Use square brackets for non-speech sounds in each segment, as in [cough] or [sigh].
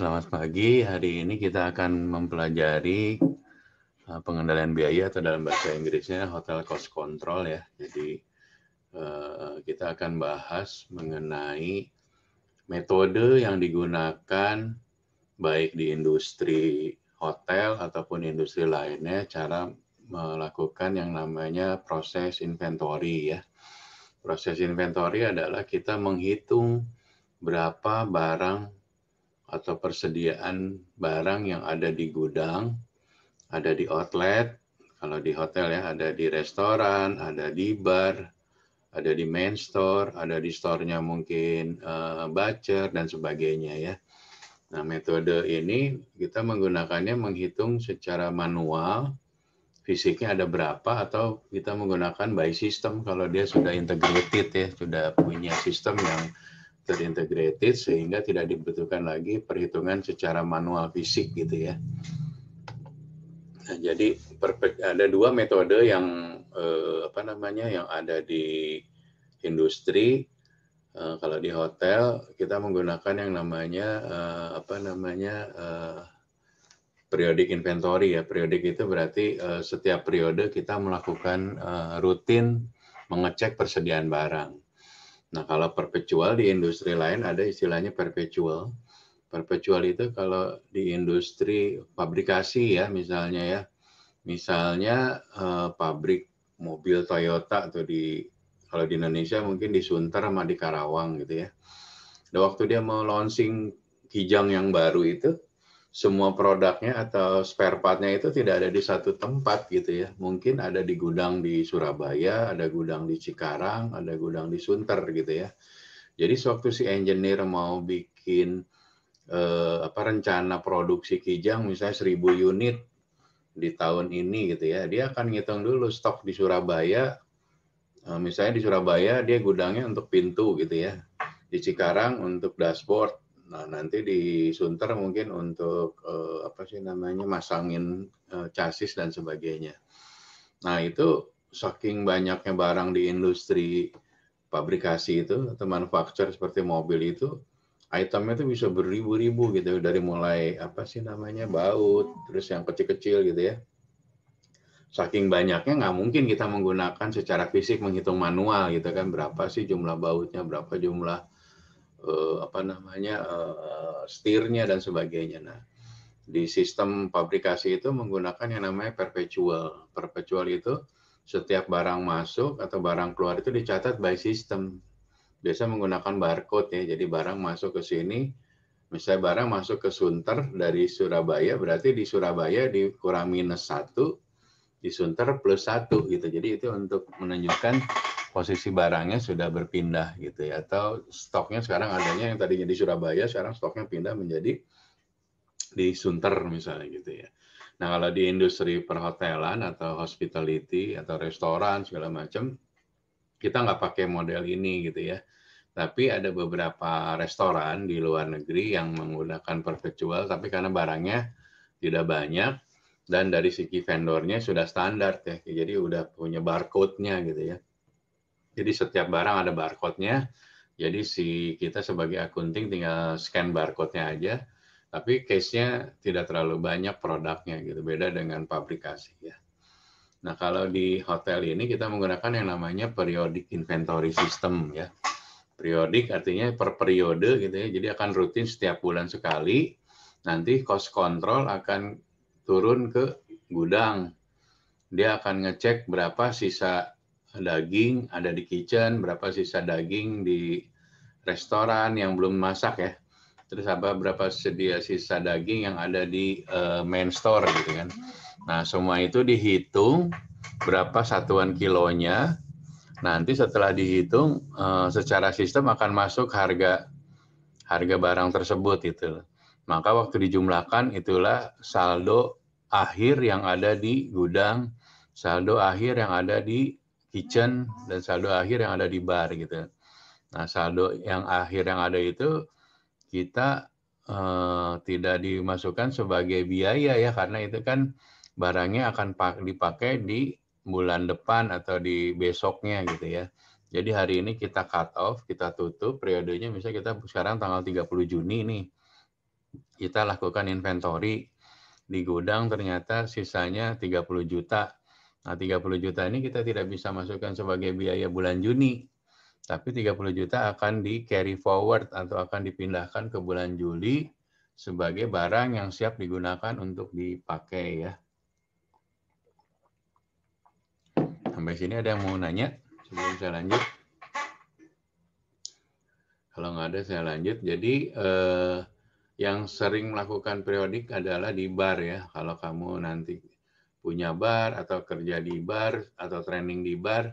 Selamat pagi. Hari ini kita akan mempelajari eh, pengendalian biaya atau dalam bahasa Inggrisnya hotel cost control ya. Jadi eh, kita akan bahas mengenai metode yang digunakan baik di industri hotel ataupun industri lainnya cara melakukan yang namanya proses inventory ya. Proses inventory adalah kita menghitung berapa barang atau persediaan barang yang ada di gudang, ada di outlet, kalau di hotel ya ada di restoran, ada di bar, ada di main store, ada di store-nya mungkin uh, dan sebagainya ya. Nah, metode ini kita menggunakannya menghitung secara manual fisiknya ada berapa atau kita menggunakan by system kalau dia sudah integrated ya, sudah punya sistem yang terintegrated sehingga tidak dibutuhkan lagi perhitungan secara manual fisik gitu ya. Nah, jadi perfect, ada dua metode yang eh, apa namanya yang ada di industri eh, kalau di hotel kita menggunakan yang namanya eh, apa namanya eh, periodik inventory ya. Periodik itu berarti eh, setiap periode kita melakukan eh, rutin mengecek persediaan barang Nah, kalau perpetual di industri lain ada istilahnya perpetual. Perpetual itu kalau di industri fabrikasi ya misalnya ya. Misalnya eh, pabrik mobil Toyota atau di kalau di Indonesia mungkin di Sunter sama di Karawang gitu ya. Dan waktu dia mau launching Kijang yang baru itu, semua produknya atau spare partnya itu tidak ada di satu tempat gitu ya. Mungkin ada di gudang di Surabaya, ada gudang di Cikarang, ada gudang di Sunter gitu ya. Jadi sewaktu si engineer mau bikin eh, apa rencana produksi kijang misalnya 1000 unit di tahun ini gitu ya, dia akan ngitung dulu stok di Surabaya. Eh, misalnya di Surabaya dia gudangnya untuk pintu gitu ya. Di Cikarang untuk dashboard, Nah, nanti di Sunter mungkin untuk eh, apa sih namanya masangin eh, chassis dan sebagainya. Nah, itu saking banyaknya barang di industri pabrikasi itu atau manufaktur seperti mobil itu itemnya itu bisa beribu-ribu gitu dari mulai apa sih namanya baut terus yang kecil-kecil gitu ya saking banyaknya nggak mungkin kita menggunakan secara fisik menghitung manual gitu kan berapa sih jumlah bautnya berapa jumlah uh, apa namanya uh, eh, stirnya dan sebagainya. Nah, di sistem pabrikasi itu menggunakan yang namanya perpetual. Perpetual itu setiap barang masuk atau barang keluar itu dicatat by system. Biasa menggunakan barcode ya. Jadi barang masuk ke sini, misalnya barang masuk ke Sunter dari Surabaya, berarti di Surabaya dikurang minus satu disunter plus satu gitu. Jadi itu untuk menunjukkan posisi barangnya sudah berpindah gitu ya atau stoknya sekarang adanya yang tadinya di Surabaya sekarang stoknya pindah menjadi di Sunter misalnya gitu ya. Nah kalau di industri perhotelan atau hospitality atau restoran segala macam kita nggak pakai model ini gitu ya. Tapi ada beberapa restoran di luar negeri yang menggunakan perpetual tapi karena barangnya tidak banyak dan dari segi vendornya sudah standar ya jadi udah punya barcode-nya gitu ya jadi setiap barang ada barcode-nya jadi si kita sebagai akunting tinggal scan barcode-nya aja tapi case-nya tidak terlalu banyak produknya gitu beda dengan pabrikasi ya nah kalau di hotel ini kita menggunakan yang namanya periodic inventory system ya periodik artinya per periode gitu ya jadi akan rutin setiap bulan sekali nanti cost control akan turun ke gudang. Dia akan ngecek berapa sisa daging ada di kitchen, berapa sisa daging di restoran yang belum masak ya. Terus apa berapa sedia sisa daging yang ada di uh, main store gitu kan. Nah, semua itu dihitung berapa satuan kilonya. Nanti setelah dihitung uh, secara sistem akan masuk harga harga barang tersebut itu. Maka waktu dijumlahkan itulah saldo akhir yang ada di gudang, saldo akhir yang ada di kitchen, dan saldo akhir yang ada di bar gitu. Nah saldo yang akhir yang ada itu kita eh, tidak dimasukkan sebagai biaya ya karena itu kan barangnya akan dipakai di bulan depan atau di besoknya gitu ya. Jadi hari ini kita cut off, kita tutup periodenya misalnya kita sekarang tanggal 30 Juni nih kita lakukan inventory di gudang ternyata sisanya 30 juta. Nah, 30 juta ini kita tidak bisa masukkan sebagai biaya bulan Juni. Tapi 30 juta akan di carry forward atau akan dipindahkan ke bulan Juli sebagai barang yang siap digunakan untuk dipakai ya. Sampai sini ada yang mau nanya sebelum saya lanjut. Kalau nggak ada saya lanjut. Jadi eh, yang sering melakukan periodik adalah di bar ya. Kalau kamu nanti punya bar atau kerja di bar atau training di bar,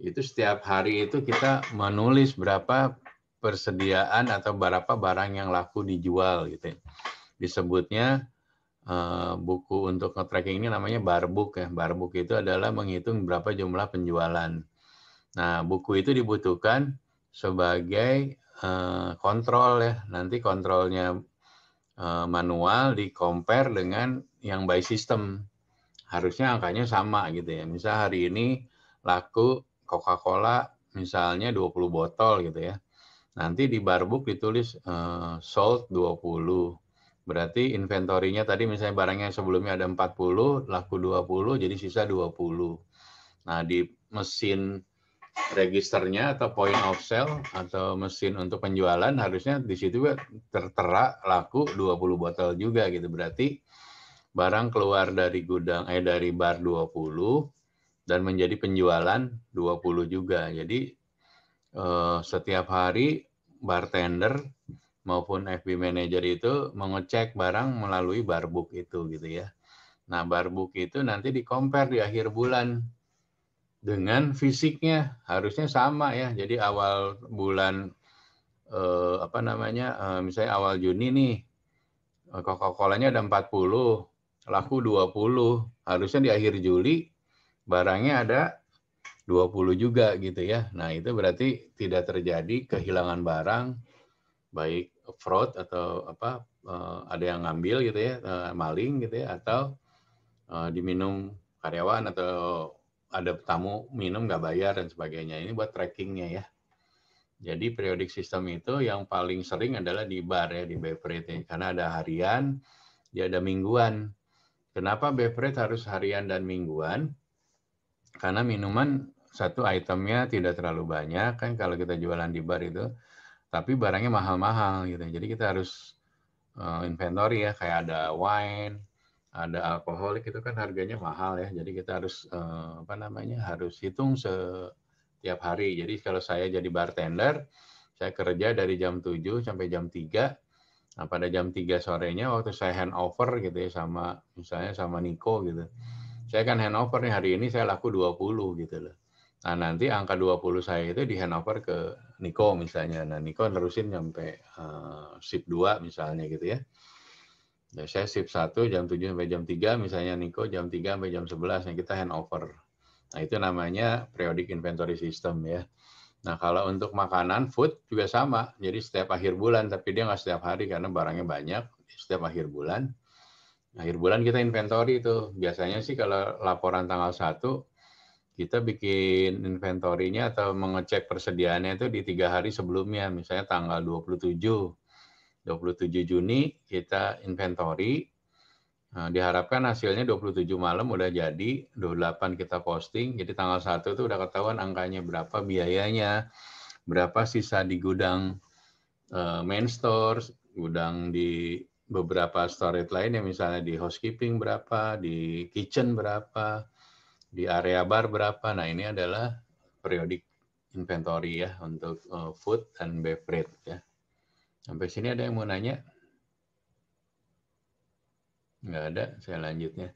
itu setiap hari itu kita menulis berapa persediaan atau berapa barang yang laku dijual gitu. Ya. Disebutnya eh, buku untuk nge-tracking ini namanya bar book ya. Bar book itu adalah menghitung berapa jumlah penjualan. Nah, buku itu dibutuhkan sebagai Eh, kontrol ya. Nanti kontrolnya eh, manual di compare dengan yang by system. Harusnya angkanya sama gitu ya. Misal hari ini laku Coca-Cola misalnya 20 botol gitu ya. Nanti di book ditulis uh, sold 20. Berarti inventorinya tadi misalnya barangnya sebelumnya ada 40, laku 20, jadi sisa 20. Nah, di mesin registernya atau point of sale atau mesin untuk penjualan harusnya di situ tertera laku 20 botol juga gitu. Berarti barang keluar dari gudang eh dari bar 20 dan menjadi penjualan 20 juga. Jadi eh, setiap hari bartender maupun FB manager itu mengecek barang melalui barbook itu gitu ya. Nah, barbook itu nanti di compare di akhir bulan dengan fisiknya harusnya sama ya. Jadi awal bulan eh, apa namanya? Eh, misalnya awal Juni nih eh, coca nya ada 40, laku 20. Harusnya di akhir Juli barangnya ada 20 juga gitu ya. Nah, itu berarti tidak terjadi kehilangan barang baik fraud atau apa eh, ada yang ngambil gitu ya, eh, maling gitu ya atau diminum karyawan atau ada tamu minum nggak bayar dan sebagainya. Ini buat trackingnya ya. Jadi periodik sistem itu yang paling sering adalah di bar ya, di beverage. Karena ada harian, ya ada mingguan. Kenapa beverage harus harian dan mingguan? Karena minuman satu itemnya tidak terlalu banyak kan kalau kita jualan di bar itu. Tapi barangnya mahal-mahal gitu. Jadi kita harus eh, inventory ya, kayak ada wine, ada alkoholik itu kan harganya mahal ya. Jadi kita harus eh, apa namanya? harus hitung setiap hari. Jadi kalau saya jadi bartender, saya kerja dari jam 7 sampai jam 3. Nah, pada jam 3 sorenya waktu saya hand over gitu ya sama misalnya sama Niko gitu. Saya kan handover nih hari ini saya laku 20 gitu loh. Nah, nanti angka 20 saya itu di hand over ke Niko misalnya. Nah, Niko nerusin sampai uh, sip 2 misalnya gitu ya saya shift 1 jam 7 sampai jam 3 misalnya Niko jam 3 sampai jam 11 yang kita hand over. nah itu namanya periodic inventory system ya nah kalau untuk makanan food juga sama jadi setiap akhir bulan tapi dia nggak setiap hari karena barangnya banyak setiap akhir bulan akhir bulan kita inventory itu biasanya sih kalau laporan tanggal 1 kita bikin inventorinya atau mengecek persediaannya itu di tiga hari sebelumnya misalnya tanggal 27 27 Juni kita inventory. Nah, diharapkan hasilnya 27 malam udah jadi, 28 kita posting, jadi tanggal 1 itu udah ketahuan angkanya berapa biayanya, berapa sisa di gudang uh, main store, gudang di beberapa storage lainnya, misalnya di housekeeping berapa, di kitchen berapa, di area bar berapa. Nah ini adalah periodik inventory ya untuk uh, food and beverage ya. Sampai sini ada yang mau nanya? Nggak ada, saya lanjutnya.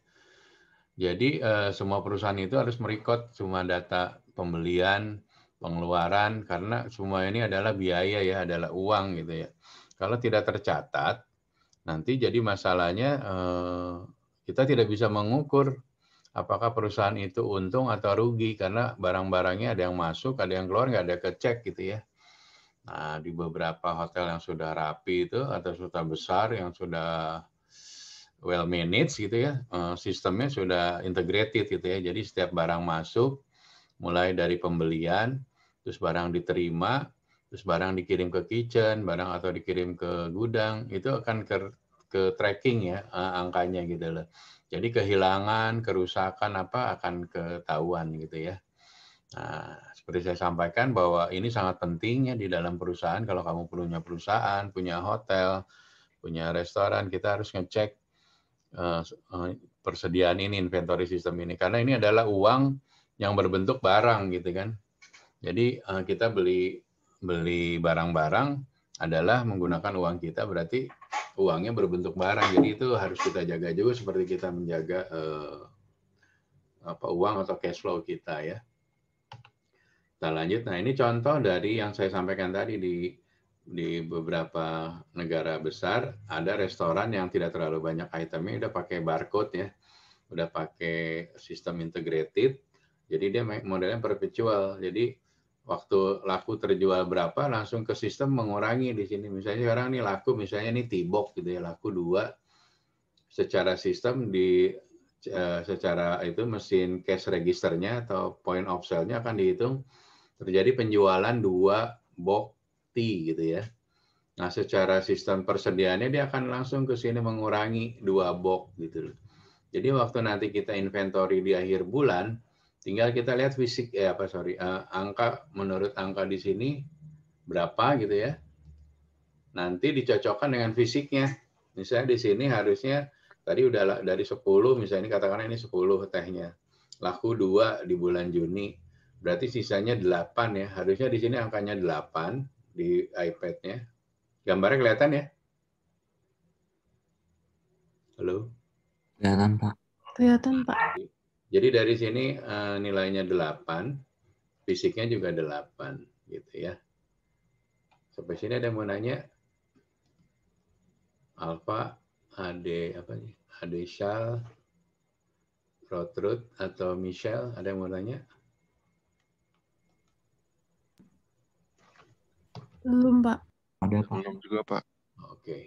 Jadi eh, semua perusahaan itu harus merekod semua data pembelian, pengeluaran, karena semua ini adalah biaya ya, adalah uang gitu ya. Kalau tidak tercatat, nanti jadi masalahnya eh, kita tidak bisa mengukur apakah perusahaan itu untung atau rugi karena barang-barangnya ada yang masuk, ada yang keluar, nggak ada kecek gitu ya. Nah, di beberapa hotel yang sudah rapi itu atau sudah besar yang sudah well managed gitu ya, eh, sistemnya sudah integrated gitu ya. Jadi setiap barang masuk mulai dari pembelian, terus barang diterima, terus barang dikirim ke kitchen, barang atau dikirim ke gudang, itu akan ke ke tracking ya eh, angkanya gitu loh. Jadi kehilangan, kerusakan apa akan ketahuan gitu ya. Nah, seperti saya sampaikan bahwa ini sangat pentingnya di dalam perusahaan. Kalau kamu punya perusahaan, punya hotel, punya restoran, kita harus ngecek eh, eh, persediaan ini, inventory sistem ini. Karena ini adalah uang yang berbentuk barang gitu kan. Jadi eh, kita beli beli barang-barang adalah menggunakan uang kita berarti uangnya berbentuk barang. Jadi itu harus kita jaga juga seperti kita menjaga uh, apa uang atau cash flow kita ya. Kita nah, lanjut. Nah, ini contoh dari yang saya sampaikan tadi di di beberapa negara besar ada restoran yang tidak terlalu banyak itemnya udah pakai barcode ya. Udah pakai sistem integrated. Jadi dia modelnya perpetual. Jadi waktu laku terjual berapa langsung ke sistem mengurangi di sini. Misalnya sekarang nih laku misalnya ini tibok gitu ya laku dua secara sistem di eh, secara itu mesin cash registernya atau point of sale-nya akan dihitung terjadi penjualan dua bokti gitu ya. Nah, secara sistem persediaannya dia akan langsung ke sini mengurangi dua box gitu Jadi waktu nanti kita inventory di akhir bulan, tinggal kita lihat fisik ya eh, apa sorry eh, angka menurut angka di sini berapa gitu ya. Nanti dicocokkan dengan fisiknya. Misalnya di sini harusnya tadi udah dari 10 misalnya ini katakanlah ini 10 tehnya. Laku dua di bulan Juni Berarti sisanya 8 ya. Harusnya di sini angkanya 8 di iPad-nya. Gambarnya kelihatan ya? Halo? Kelihatan, Pak. Kelihatan, Pak. Jadi dari sini eh, nilainya 8, fisiknya juga 8 gitu ya. Sampai sini ada yang mau nanya? Alfa, AD apa nih? Adeshal, Rotrut atau Michelle ada yang mau nanya? Belum, Pak. Ada, Pak. Belum juga, Pak. Oke.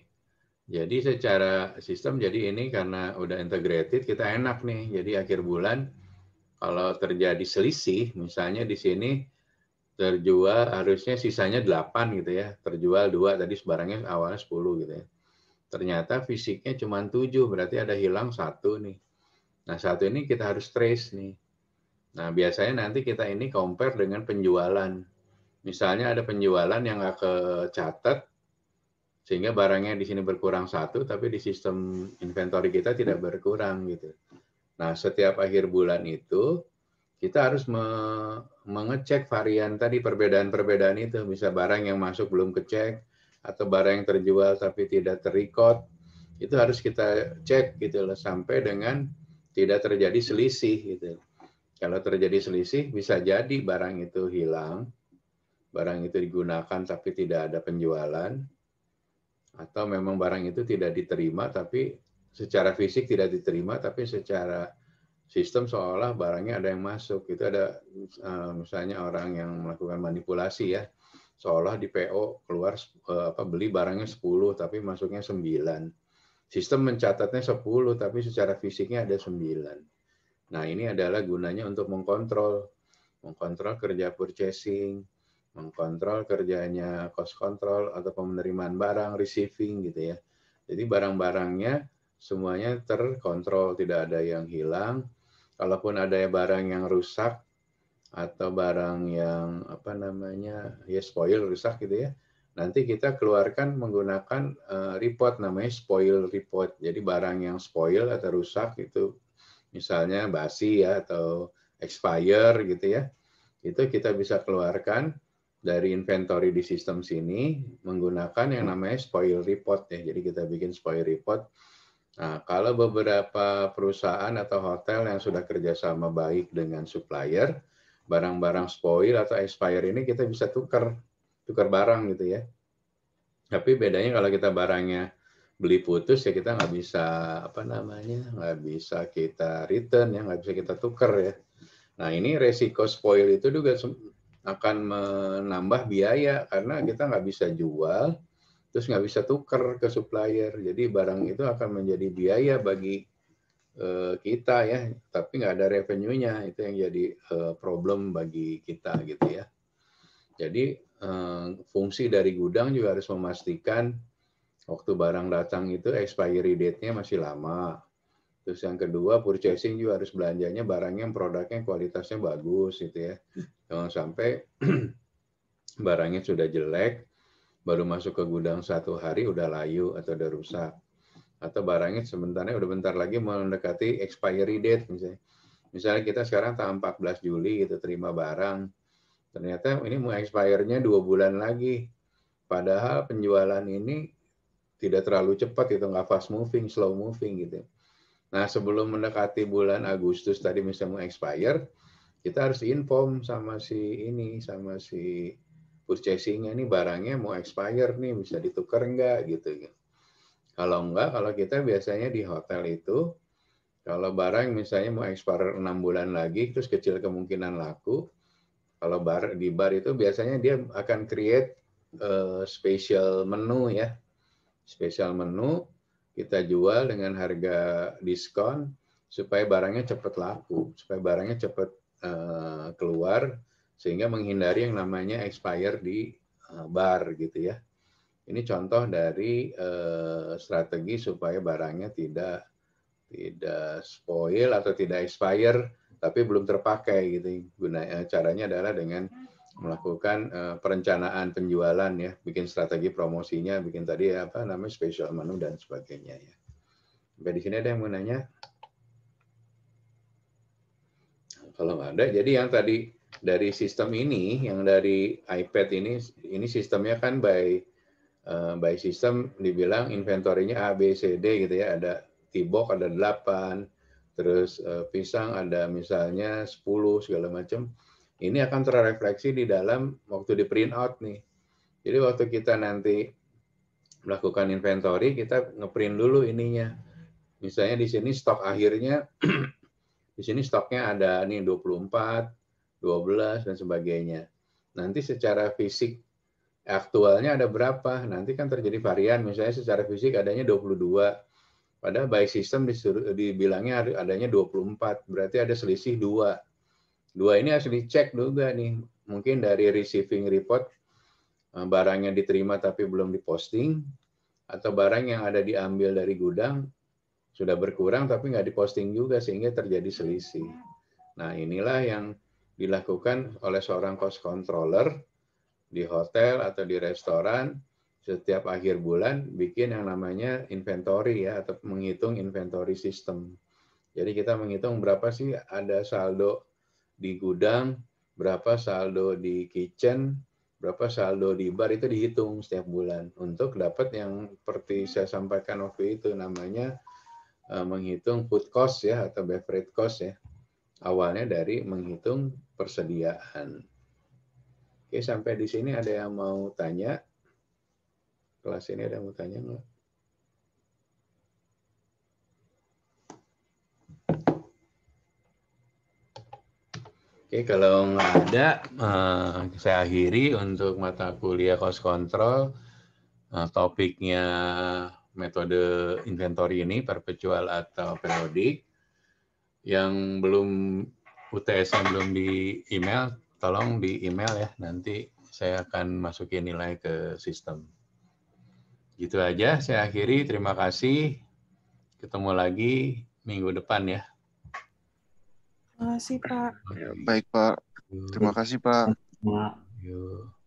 Jadi secara sistem jadi ini karena udah integrated kita enak nih. Jadi akhir bulan kalau terjadi selisih misalnya di sini terjual harusnya sisanya 8 gitu ya. Terjual dua tadi sebarangnya awalnya 10 gitu ya. Ternyata fisiknya cuma 7, berarti ada hilang satu nih. Nah, satu ini kita harus trace nih. Nah, biasanya nanti kita ini compare dengan penjualan. Misalnya ada penjualan yang nggak kecatat, sehingga barangnya di sini berkurang satu, tapi di sistem inventory kita tidak berkurang gitu. Nah, setiap akhir bulan itu kita harus me mengecek varian tadi perbedaan-perbedaan itu, bisa barang yang masuk belum kecek atau barang yang terjual tapi tidak terrecord, itu harus kita cek gitu loh sampai dengan tidak terjadi selisih gitu. Kalau terjadi selisih bisa jadi barang itu hilang barang itu digunakan tapi tidak ada penjualan, atau memang barang itu tidak diterima tapi secara fisik tidak diterima tapi secara sistem seolah barangnya ada yang masuk itu ada eh, misalnya orang yang melakukan manipulasi ya seolah di PO keluar eh, apa beli barangnya 10 tapi masuknya 9 sistem mencatatnya 10 tapi secara fisiknya ada 9 nah ini adalah gunanya untuk mengkontrol mengkontrol kerja purchasing mengkontrol kerjanya cost control atau penerimaan barang receiving gitu ya. Jadi barang-barangnya semuanya terkontrol, tidak ada yang hilang. Kalaupun ada barang yang rusak atau barang yang apa namanya ya spoil rusak gitu ya, nanti kita keluarkan menggunakan eh, report namanya spoil report. Jadi barang yang spoil atau rusak itu misalnya basi ya atau expire gitu ya. Itu kita bisa keluarkan dari inventory di sistem sini menggunakan yang namanya spoil report ya. Jadi kita bikin spoil report. Nah, kalau beberapa perusahaan atau hotel yang sudah kerjasama baik dengan supplier, barang-barang spoil atau expire ini kita bisa tukar, tukar barang gitu ya. Tapi bedanya kalau kita barangnya beli putus ya kita nggak bisa apa namanya nggak bisa kita return ya nggak bisa kita tukar ya. Nah ini resiko spoil itu juga akan menambah biaya karena kita nggak bisa jual terus nggak bisa tukar ke supplier jadi barang itu akan menjadi biaya bagi eh, kita ya tapi nggak ada revenue-nya itu yang jadi eh, problem bagi kita gitu ya jadi eh, fungsi dari gudang juga harus memastikan waktu barang datang itu expiry date-nya masih lama Terus yang kedua purchasing juga harus belanjanya barangnya produknya kualitasnya bagus gitu ya. Jangan sampai [clears throat] barangnya sudah jelek baru masuk ke gudang satu hari udah layu atau udah rusak atau barangnya sebentarnya udah bentar lagi mendekati expiry date misalnya. Misalnya kita sekarang tanggal 14 Juli gitu terima barang. Ternyata ini mau expire-nya dua bulan lagi. Padahal penjualan ini tidak terlalu cepat itu nggak fast moving, slow moving gitu. Ya. Nah, sebelum mendekati bulan Agustus tadi misalnya mau expire, kita harus inform sama si ini, sama si purchasingnya ini barangnya mau expire nih bisa ditukar enggak gitu. Kalau enggak, kalau kita biasanya di hotel itu kalau barang misalnya mau expire enam bulan lagi, terus kecil kemungkinan laku. Kalau bar di bar itu biasanya dia akan create uh, special menu ya, special menu kita jual dengan harga diskon supaya barangnya cepat laku, supaya barangnya cepat eh, keluar sehingga menghindari yang namanya expire di eh, bar gitu ya. Ini contoh dari eh, strategi supaya barangnya tidak tidak spoil atau tidak expire tapi belum terpakai gitu. Gunanya caranya adalah dengan melakukan uh, perencanaan penjualan ya, bikin strategi promosinya, bikin tadi ya, apa namanya special menu dan sebagainya ya. Sampai di sini ada yang mau nanya? Kalau nggak ada, jadi yang tadi dari sistem ini, yang dari iPad ini, ini sistemnya kan by uh, by sistem dibilang inventorinya A, B, C, D gitu ya. Ada tibok ada 8, terus uh, pisang ada misalnya 10 segala macam ini akan terrefleksi di dalam waktu di print out nih. Jadi waktu kita nanti melakukan inventory, kita ngeprint dulu ininya. Misalnya di sini stok akhirnya, [clears throat] di sini stoknya ada nih 24, 12, dan sebagainya. Nanti secara fisik aktualnya ada berapa, nanti kan terjadi varian. Misalnya secara fisik adanya 22, padahal by system dibilangnya adanya 24, berarti ada selisih 2 Dua ini harus dicek juga nih. Mungkin dari receiving report eh, barangnya diterima tapi belum diposting atau barang yang ada diambil dari gudang sudah berkurang tapi nggak diposting juga sehingga terjadi selisih. Nah inilah yang dilakukan oleh seorang cost controller di hotel atau di restoran setiap akhir bulan bikin yang namanya inventory ya atau menghitung inventory system. Jadi kita menghitung berapa sih ada saldo di gudang, berapa saldo di kitchen, berapa saldo di bar itu dihitung setiap bulan untuk dapat yang seperti hmm. saya sampaikan waktu itu namanya e, menghitung food cost ya atau beverage cost ya. Awalnya dari menghitung persediaan. Oke, sampai di sini ada yang mau tanya? Kelas ini ada yang mau tanya nggak? Oke, kalau nggak ada, uh, saya akhiri untuk mata kuliah cost control. Uh, topiknya metode inventory ini, perpetual atau periodik. Yang belum UTS yang belum di email, tolong di email ya. Nanti saya akan masukin nilai ke sistem. Gitu aja, saya akhiri. Terima kasih. Ketemu lagi minggu depan ya kasih Pak. Baik Pak. Terima kasih Pak. Terima kasih, Pak.